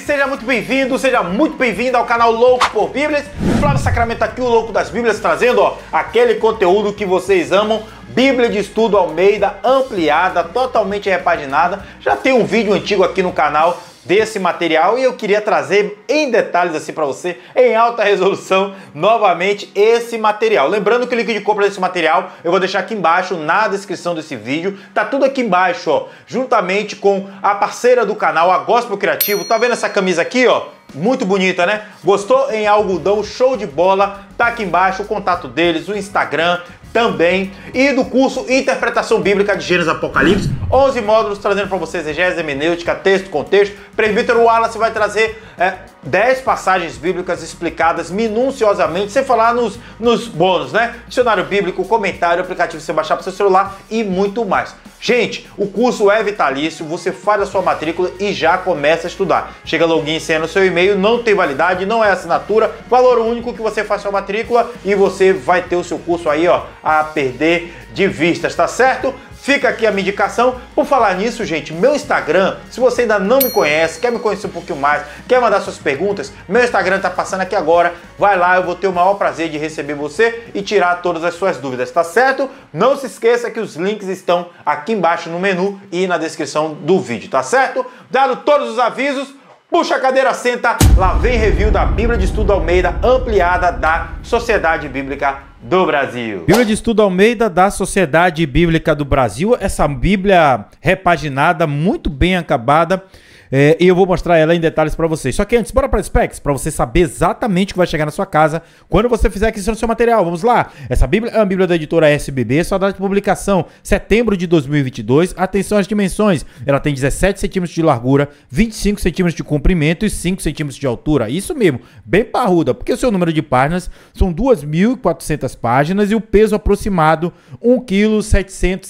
seja muito bem-vindo, seja muito bem-vindo ao canal Louco por Bíblias. Flávio Sacramento aqui, o Louco das Bíblias, trazendo ó, aquele conteúdo que vocês amam. Bíblia de Estudo Almeida ampliada, totalmente repaginada. Já tem um vídeo antigo aqui no canal desse material e eu queria trazer em detalhes assim para você, em alta resolução, novamente esse material. Lembrando que o link de compra desse material eu vou deixar aqui embaixo na descrição desse vídeo. Tá tudo aqui embaixo, ó, juntamente com a parceira do canal, a Gospel Criativo. Tá vendo essa camisa aqui, ó? Muito bonita, né? Gostou em algodão? Show de bola! Tá aqui embaixo o contato deles, o Instagram, também, e do curso Interpretação Bíblica de Gênesis Apocalipse, 11 módulos trazendo para vocês exegese, hermenêutica, texto, contexto. Presbítero Wallace vai trazer é, 10 passagens bíblicas explicadas minuciosamente, sem falar nos, nos bônus, né? Dicionário bíblico, comentário, aplicativo que você baixar para seu celular e muito mais. Gente, o curso é vitalício, você faz a sua matrícula e já começa a estudar. Chega login senha no seu e-mail, não tem validade, não é assinatura, valor único que você faz sua matrícula e você vai ter o seu curso aí, ó, a perder de vistas, tá certo? Fica aqui a minha indicação. Por falar nisso, gente, meu Instagram, se você ainda não me conhece, quer me conhecer um pouquinho mais, quer mandar suas perguntas, meu Instagram tá passando aqui agora. Vai lá, eu vou ter o maior prazer de receber você e tirar todas as suas dúvidas, tá certo? Não se esqueça que os links estão aqui embaixo no menu e na descrição do vídeo, tá certo? Dado todos os avisos, Puxa a cadeira, senta, lá vem review da Bíblia de Estudo Almeida ampliada da Sociedade Bíblica do Brasil. Bíblia de Estudo Almeida da Sociedade Bíblica do Brasil. Essa Bíblia repaginada, muito bem acabada. É, e eu vou mostrar ela em detalhes para vocês. Só que antes, bora para specs, para você saber exatamente o que vai chegar na sua casa quando você fizer a aquisição do seu material. Vamos lá. Essa Bíblia é uma Bíblia da editora SBB, sua data de publicação, setembro de 2022. Atenção às dimensões. Ela tem 17 centímetros de largura, 25 centímetros de comprimento e 5 centímetros de altura. Isso mesmo, bem parruda, porque o seu número de páginas são 2.400 páginas e o peso aproximado 1,760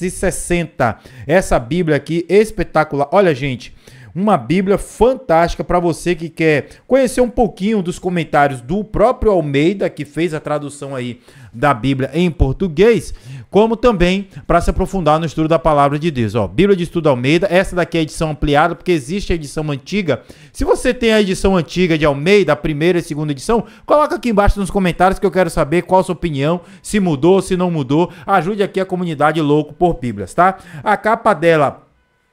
kg. Essa Bíblia aqui espetacular. Olha, gente, uma Bíblia fantástica para você que quer conhecer um pouquinho dos comentários do próprio Almeida, que fez a tradução aí da Bíblia em português, como também para se aprofundar no estudo da palavra de Deus. Ó, Bíblia de Estudo Almeida, essa daqui é a edição ampliada, porque existe a edição antiga. Se você tem a edição antiga de Almeida, a primeira e segunda edição, coloca aqui embaixo nos comentários que eu quero saber qual a sua opinião, se mudou, se não mudou. Ajude aqui a comunidade louco por Bíblias, tá? A capa dela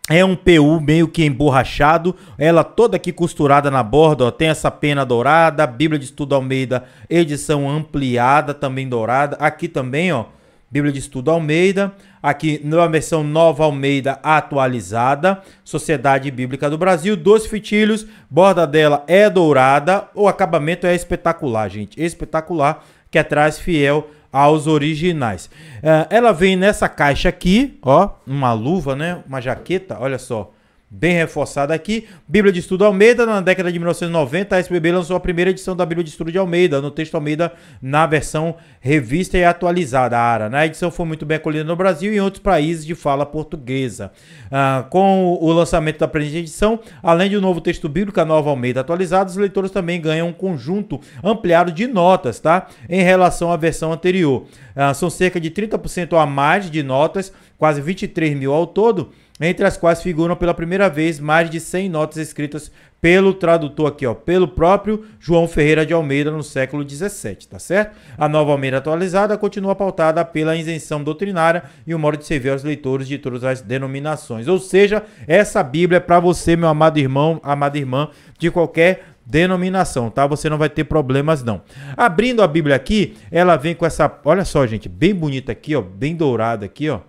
é um PU meio que emborrachado, ela toda aqui costurada na borda, ó, tem essa pena dourada, Bíblia de Estudo Almeida, edição ampliada também dourada, aqui também, ó, Bíblia de Estudo Almeida, aqui na versão Nova Almeida atualizada, Sociedade Bíblica do Brasil, dois fitilhos, borda dela é dourada, o acabamento é espetacular, gente, espetacular, que atrás fiel aos originais. É, ela vem nessa caixa aqui, ó, uma luva, né? Uma jaqueta, olha só bem reforçada aqui. Bíblia de Estudo Almeida, na década de 1990, a SBB lançou a primeira edição da Bíblia de Estudo de Almeida, no texto Almeida, na versão revista e atualizada, a ARA. Né? A edição foi muito bem acolhida no Brasil e em outros países de fala portuguesa. Ah, com o lançamento da presente edição, além de um novo texto bíblico, a nova Almeida atualizada, os leitores também ganham um conjunto ampliado de notas, tá? Em relação à versão anterior. Ah, são cerca de 30% a mais de notas quase 23 mil ao todo, entre as quais figuram pela primeira vez mais de 100 notas escritas pelo tradutor aqui, ó, pelo próprio João Ferreira de Almeida no século XVII, tá certo? A nova Almeida atualizada continua pautada pela isenção doutrinária e o modo de servir aos leitores de todas as denominações. Ou seja, essa Bíblia é para você, meu amado irmão, amada irmã, de qualquer denominação, tá? Você não vai ter problemas não. Abrindo a Bíblia aqui, ela vem com essa, olha só, gente, bem bonita aqui, ó, bem dourada aqui, ó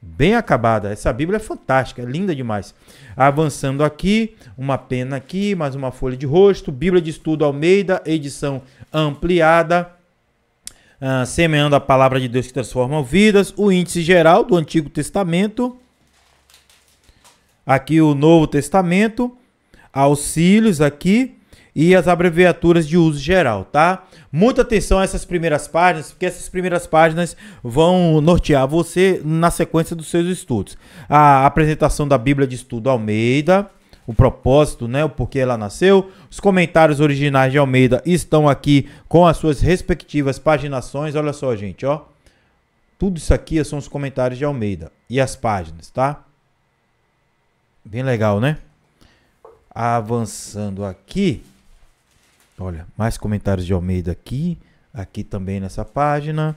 bem acabada. Essa Bíblia é fantástica, é linda demais. Avançando aqui, uma pena aqui, mais uma folha de rosto, Bíblia de Estudo Almeida, edição ampliada. Uh, semeando a palavra de Deus que transforma vidas, o índice geral do Antigo Testamento, aqui o Novo Testamento, auxílios aqui, e as abreviaturas de uso geral, tá? Muita atenção a essas primeiras páginas, porque essas primeiras páginas vão nortear você na sequência dos seus estudos. A apresentação da Bíblia de Estudo Almeida, o propósito, né, o porquê ela nasceu. Os comentários originais de Almeida estão aqui com as suas respectivas paginações. Olha só, gente, ó. Tudo isso aqui são os comentários de Almeida e as páginas, tá? Bem legal, né? Avançando aqui, Olha, mais comentários de Almeida aqui, aqui também nessa página.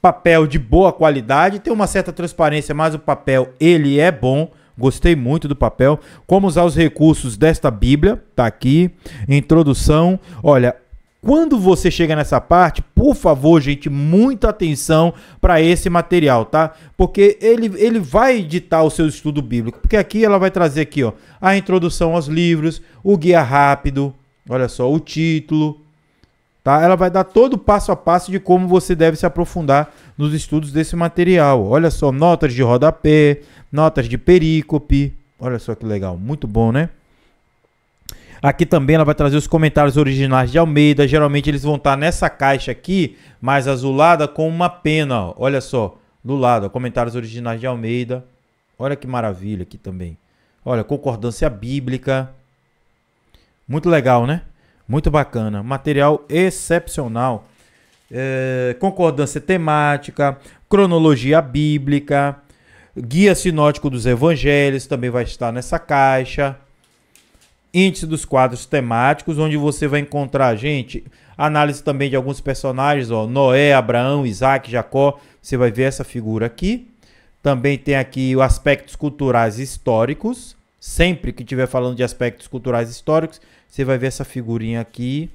Papel de boa qualidade, tem uma certa transparência, mas o papel ele é bom. Gostei muito do papel. Como usar os recursos desta Bíblia? Tá aqui. Introdução. Olha, quando você chega nessa parte, por favor, gente, muita atenção para esse material, tá? Porque ele, ele vai editar o seu estudo bíblico. Porque aqui ela vai trazer aqui, ó, a introdução aos livros, o guia rápido, Olha só, o título, tá? Ela vai dar todo o passo a passo de como você deve se aprofundar nos estudos desse material. Olha só, notas de rodapé, notas de perícope. Olha só que legal, muito bom, né? Aqui também ela vai trazer os comentários originais de Almeida. Geralmente eles vão estar tá nessa caixa aqui, mais azulada, com uma pena. Ó. Olha só, do lado, ó, comentários originais de Almeida. Olha que maravilha aqui também. Olha, concordância bíblica. Muito legal, né? Muito bacana. Material excepcional. É, concordância temática, cronologia bíblica, guia sinótico dos evangelhos também vai estar nessa caixa. Índice dos quadros temáticos, onde você vai encontrar, gente, análise também de alguns personagens, ó, Noé, Abraão, Isaac, Jacó. Você vai ver essa figura aqui. Também tem aqui aspectos culturais e históricos. Sempre que estiver falando de aspectos culturais históricos, você vai ver essa figurinha aqui.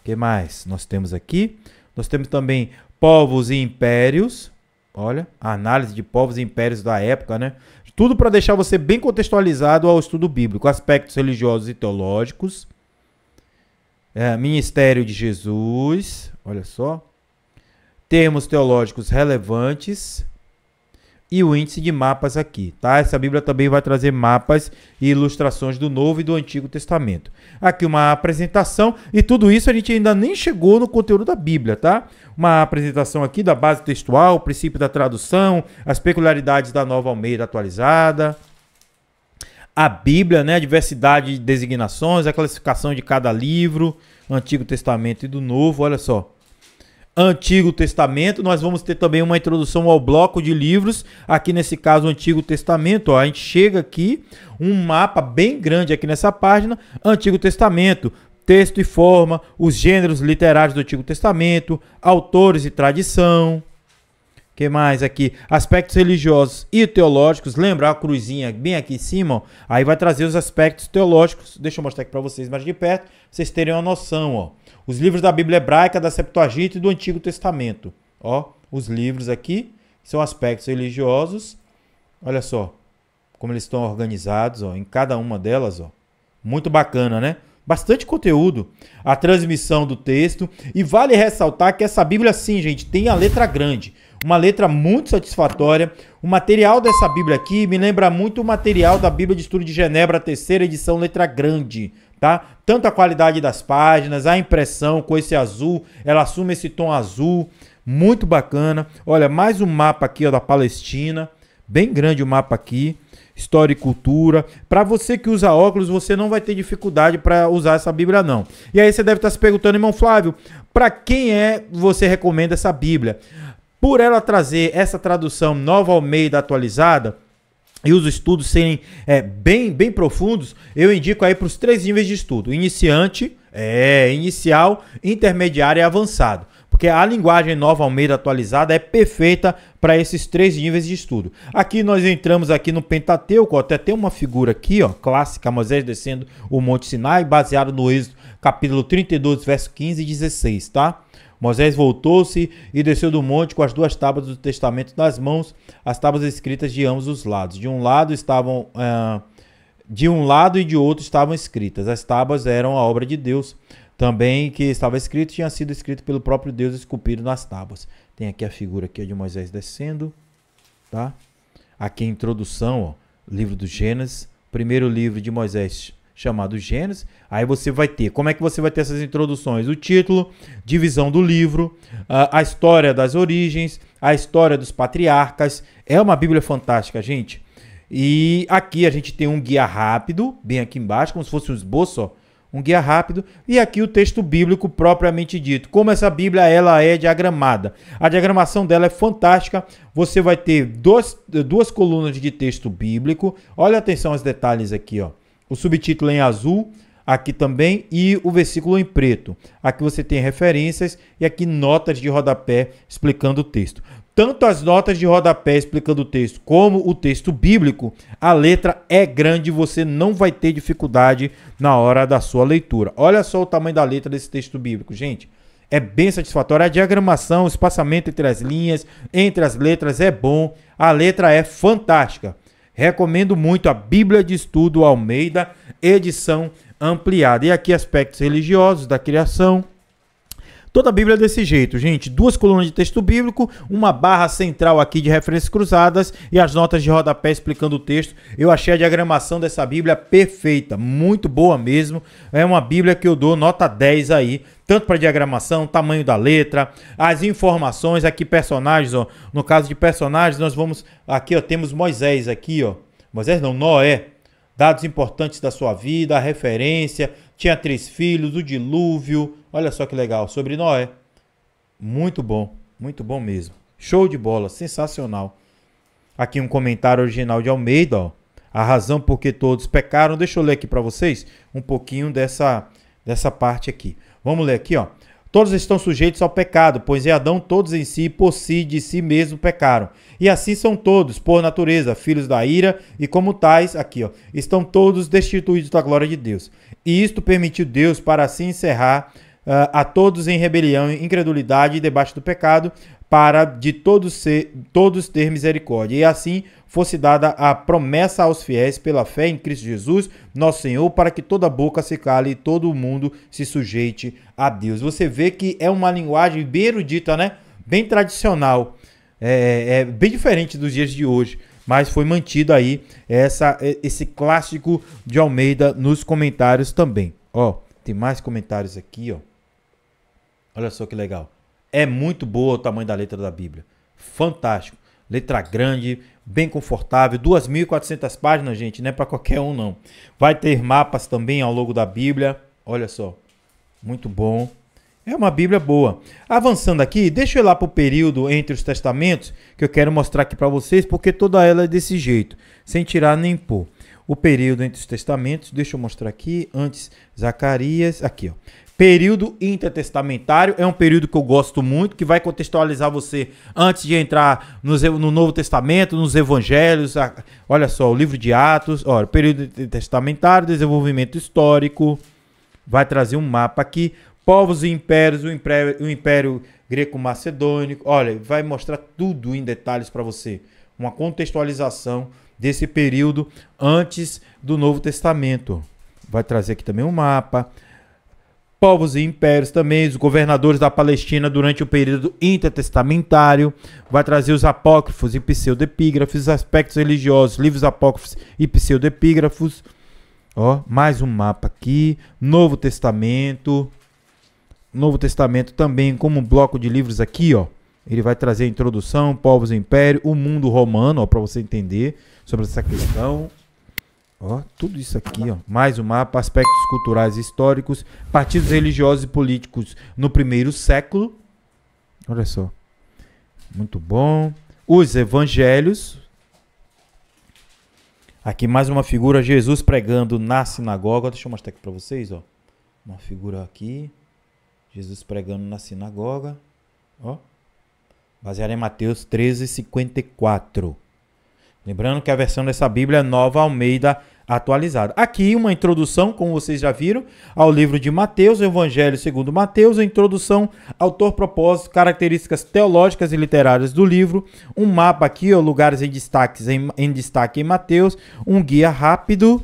O que mais nós temos aqui? Nós temos também povos e impérios. Olha, análise de povos e impérios da época, né? Tudo para deixar você bem contextualizado ao estudo bíblico, aspectos religiosos e teológicos. É, ministério de Jesus, olha só. Termos teológicos relevantes, e o índice de mapas aqui, tá? Essa Bíblia também vai trazer mapas e ilustrações do Novo e do Antigo Testamento. Aqui uma apresentação e tudo isso a gente ainda nem chegou no conteúdo da Bíblia, tá? Uma apresentação aqui da base textual, o princípio da tradução, as peculiaridades da Nova Almeida atualizada, a Bíblia, né, a diversidade de designações, a classificação de cada livro, Antigo Testamento e do Novo, olha só. Antigo Testamento. Nós vamos ter também uma introdução ao bloco de livros, aqui nesse caso, o Antigo Testamento. Ó, a gente chega aqui, um mapa bem grande aqui nessa página, Antigo Testamento. Texto e forma, os gêneros literários do Antigo Testamento, autores e tradição, que mais aqui? Aspectos religiosos e teológicos. Lembra a cruzinha bem aqui em cima? Ó? Aí vai trazer os aspectos teológicos. Deixa eu mostrar aqui para vocês mais de perto, pra vocês terem uma noção, ó. Os livros da Bíblia hebraica, da Septuaginta e do Antigo Testamento. Ó, os livros aqui são aspectos religiosos. Olha só como eles estão organizados, ó, em cada uma delas, ó. Muito bacana, né? Bastante conteúdo, a transmissão do texto e vale ressaltar que essa Bíblia sim, gente, tem a letra grande, uma letra muito satisfatória. O material dessa Bíblia aqui me lembra muito o material da Bíblia de Estudo de Genebra, terceira edição, letra grande tá? Tanto a qualidade das páginas, a impressão com esse azul, ela assume esse tom azul, muito bacana. Olha, mais um mapa aqui ó, da Palestina, bem grande o mapa aqui, história e cultura. Para você que usa óculos, você não vai ter dificuldade para usar essa Bíblia não. E aí você deve estar tá se perguntando, irmão Flávio, para quem é você recomenda essa Bíblia? Por ela trazer essa tradução Nova Almeida atualizada, e os estudos serem é, bem, bem profundos, eu indico aí para os três níveis de estudo: iniciante, é, inicial, intermediário e avançado. Porque a linguagem Nova Almeida atualizada é perfeita para esses três níveis de estudo. Aqui nós entramos aqui no Pentateuco, até tem uma figura aqui, ó, clássica, Moisés descendo o Monte Sinai, baseado no Êxodo, capítulo 32, verso 15 e 16, tá? Moisés voltou-se e desceu do monte com as duas tábuas do testamento nas mãos, as tábuas escritas de ambos os lados. De um lado estavam. Ah, de um lado e de outro estavam escritas. As tábuas eram a obra de Deus. Também que estava escrito tinha sido escrito pelo próprio Deus esculpido nas tábuas. Tem aqui a figura aqui de Moisés descendo, tá? Aqui a introdução, ó, livro do Gênesis, primeiro livro de Moisés, chamado Gênesis. Aí você vai ter, como é que você vai ter essas introduções? O título, divisão do livro, a história das origens, a história dos patriarcas. É uma Bíblia fantástica, gente. E aqui a gente tem um guia rápido, bem aqui embaixo, como se fosse um esboço, ó, um guia rápido. E aqui o texto bíblico propriamente dito. Como essa Bíblia ela é diagramada. A diagramação dela é fantástica. Você vai ter dois, duas colunas de texto bíblico. Olha atenção aos detalhes aqui, ó o subtítulo em azul aqui também e o versículo em preto. Aqui você tem referências e aqui notas de rodapé explicando o texto. Tanto as notas de rodapé explicando o texto como o texto bíblico, a letra é grande, você não vai ter dificuldade na hora da sua leitura. Olha só o tamanho da letra desse texto bíblico, gente. É bem satisfatório. A diagramação, o espaçamento entre as linhas, entre as letras é bom. A letra é fantástica. Recomendo muito a Bíblia de Estudo Almeida, edição ampliada. E aqui aspectos religiosos da criação, Toda a Bíblia é desse jeito, gente. Duas colunas de texto bíblico, uma barra central aqui de referências cruzadas e as notas de rodapé explicando o texto. Eu achei a diagramação dessa Bíblia perfeita, muito boa mesmo. É uma Bíblia que eu dou nota 10 aí, tanto para diagramação, tamanho da letra, as informações aqui personagens, ó. No caso de personagens, nós vamos aqui, ó, temos Moisés aqui, ó. Moisés não, Noé dados importantes da sua vida, a referência, tinha três filhos, o dilúvio. Olha só que legal, sobre Noé. Muito bom, muito bom mesmo. Show de bola, sensacional. Aqui um comentário original de Almeida, ó. A razão por que todos pecaram. Deixa eu ler aqui para vocês um pouquinho dessa dessa parte aqui. Vamos ler aqui, ó. Todos estão sujeitos ao pecado, pois em Adão todos em si, por si, de si mesmo pecaram. E assim são todos, por natureza, filhos da ira, e como tais, aqui, ó, estão todos destituídos da glória de Deus. E isto permitiu Deus para assim encerrar uh, a todos em rebelião, incredulidade e debaixo do pecado, para de todos, ser, todos ter misericórdia. E assim fosse dada a promessa aos fiéis pela fé em Cristo Jesus, nosso Senhor, para que toda boca se cale e todo mundo se sujeite a Deus. Você vê que é uma linguagem bem erudita, né? Bem tradicional. É, é bem diferente dos dias de hoje. Mas foi mantido aí essa, esse clássico de Almeida nos comentários também. Ó, tem mais comentários aqui, ó. Olha só que legal. É muito boa o tamanho da letra da Bíblia. Fantástico. Letra grande, bem confortável, 2.400 páginas, gente, não é para qualquer um não. Vai ter mapas também ao longo da Bíblia. Olha só. Muito bom. É uma Bíblia boa. Avançando aqui, deixa eu ir lá para o período entre os testamentos, que eu quero mostrar aqui para vocês, porque toda ela é desse jeito, sem tirar nem pôr o período entre os testamentos, deixa eu mostrar aqui, antes Zacarias, aqui ó. Período intertestamentário é um período que eu gosto muito, que vai contextualizar você antes de entrar no, no Novo Testamento, nos Evangelhos. A, olha só, o livro de Atos, olha, período intertestamentário, desenvolvimento histórico, vai trazer um mapa aqui. Povos e impérios, o império, o império greco-macedônico, olha, vai mostrar tudo em detalhes para você. Uma contextualização desse período antes do Novo Testamento. Vai trazer aqui também um mapa. Povos e impérios também, os governadores da Palestina durante o período intertestamentário. Vai trazer os apócrifos e pseudepígrafos, aspectos religiosos, livros apócrifos e pseudepígrafos. Ó, mais um mapa aqui. Novo Testamento. Novo Testamento também como um bloco de livros aqui, ó. Ele vai trazer a introdução, povos, império, o mundo romano, para você entender sobre essa questão. Ó, tudo isso aqui, ó. Mais um mapa, aspectos culturais e históricos, partidos religiosos e políticos no primeiro século. Olha só. Muito bom. Os evangelhos. Aqui mais uma figura, Jesus pregando na sinagoga. Deixa eu mostrar aqui para vocês, ó. Uma figura aqui. Jesus pregando na sinagoga. Ó baseada em Mateus 13, 54. Lembrando que a versão dessa Bíblia é Nova Almeida atualizada. Aqui uma introdução, como vocês já viram, ao livro de Mateus, Evangelho segundo Mateus, introdução, autor, propósito, características teológicas e literárias do livro, um mapa aqui, ó, lugares em destaque em, em, destaque em Mateus, um guia rápido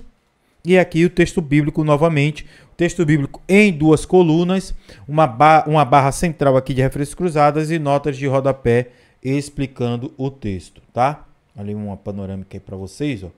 e aqui o texto bíblico novamente, texto bíblico em duas colunas, uma, ba uma barra central aqui de referências cruzadas e notas de rodapé explicando o texto, tá? Ali uma panorâmica aí para vocês, ó, pra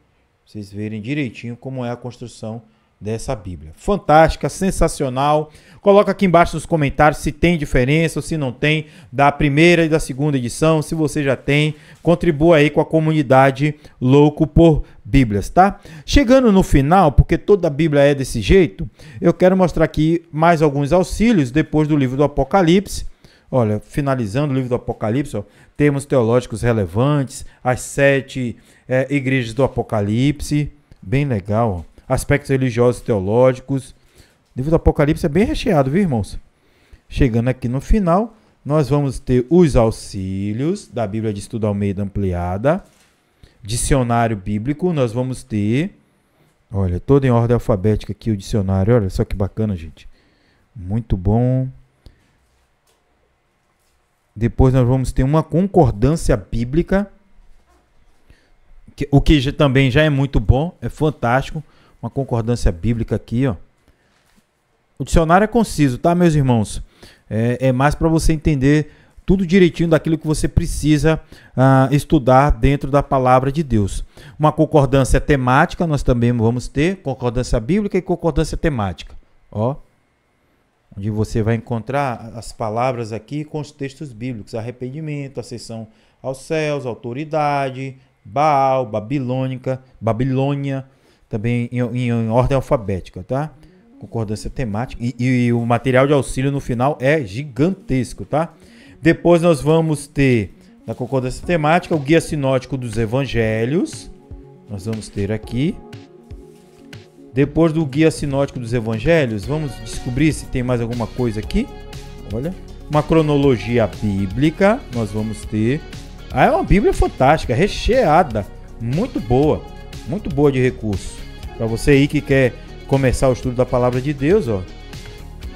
vocês verem direitinho como é a construção dessa Bíblia. Fantástica, sensacional. Coloca aqui embaixo nos comentários se tem diferença ou se não tem da primeira e da segunda edição, se você já tem, contribua aí com a comunidade Louco por Bíblias, tá? Chegando no final, porque toda a Bíblia é desse jeito, eu quero mostrar aqui mais alguns auxílios depois do livro do Apocalipse. Olha, finalizando o livro do Apocalipse, ó, termos teológicos relevantes, as sete é, igrejas do Apocalipse, bem legal. Ó aspectos religiosos e teológicos. O livro do Apocalipse é bem recheado, viu, irmãos? Chegando aqui no final, nós vamos ter os auxílios da Bíblia de Estudo Almeida Ampliada, dicionário bíblico, nós vamos ter. Olha, todo em ordem alfabética aqui o dicionário. Olha só que bacana, gente. Muito bom. Depois nós vamos ter uma concordância bíblica, que, o que já, também já é muito bom, é fantástico uma concordância bíblica aqui, ó. O dicionário é conciso, tá, meus irmãos? É, é mais para você entender tudo direitinho daquilo que você precisa ah, estudar dentro da palavra de Deus. Uma concordância temática nós também vamos ter, concordância bíblica e concordância temática. Ó, onde você vai encontrar as palavras aqui com os textos bíblicos: arrependimento, ascensão aos céus, autoridade, Baal, Babilônica, Babilônia, também em, em, em ordem alfabética, tá? Concordância temática. E, e, o material de auxílio no final é gigantesco, tá? Depois nós vamos ter, na concordância temática, o guia sinótico dos evangelhos. Nós vamos ter aqui. Depois do guia sinótico dos evangelhos, vamos descobrir se tem mais alguma coisa aqui. Olha, uma cronologia bíblica, nós vamos ter. Ah, é uma Bíblia fantástica, recheada, muito boa muito boa de recurso. Para você aí que quer começar o estudo da palavra de Deus, ó,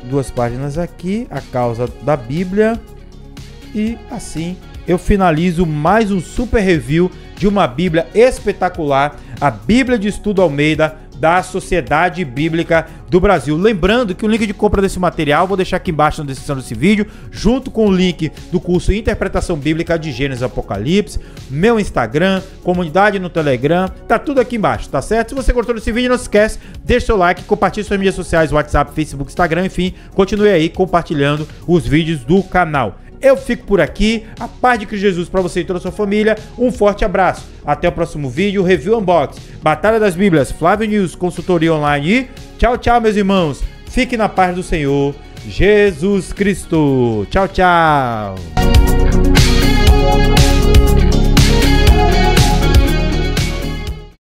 duas páginas aqui, a causa da Bíblia. E assim eu finalizo mais um super review de uma Bíblia espetacular, a Bíblia de Estudo Almeida da Sociedade Bíblica do Brasil. Lembrando que o link de compra desse material vou deixar aqui embaixo na descrição desse vídeo, junto com o link do curso Interpretação Bíblica de Gênesis Apocalipse, meu Instagram, comunidade no Telegram, tá tudo aqui embaixo, tá certo? Se você gostou desse vídeo, não esquece, deixa seu like, compartilhe suas mídias sociais, WhatsApp, Facebook, Instagram, enfim, continue aí compartilhando os vídeos do canal. Eu fico por aqui. A paz de Cristo Jesus para você e toda a sua família. Um forte abraço. Até o próximo vídeo. Review Unbox, Batalha das Bíblias, Flávio News, consultoria online. E tchau, tchau, meus irmãos. Fique na paz do Senhor Jesus Cristo. Tchau, tchau.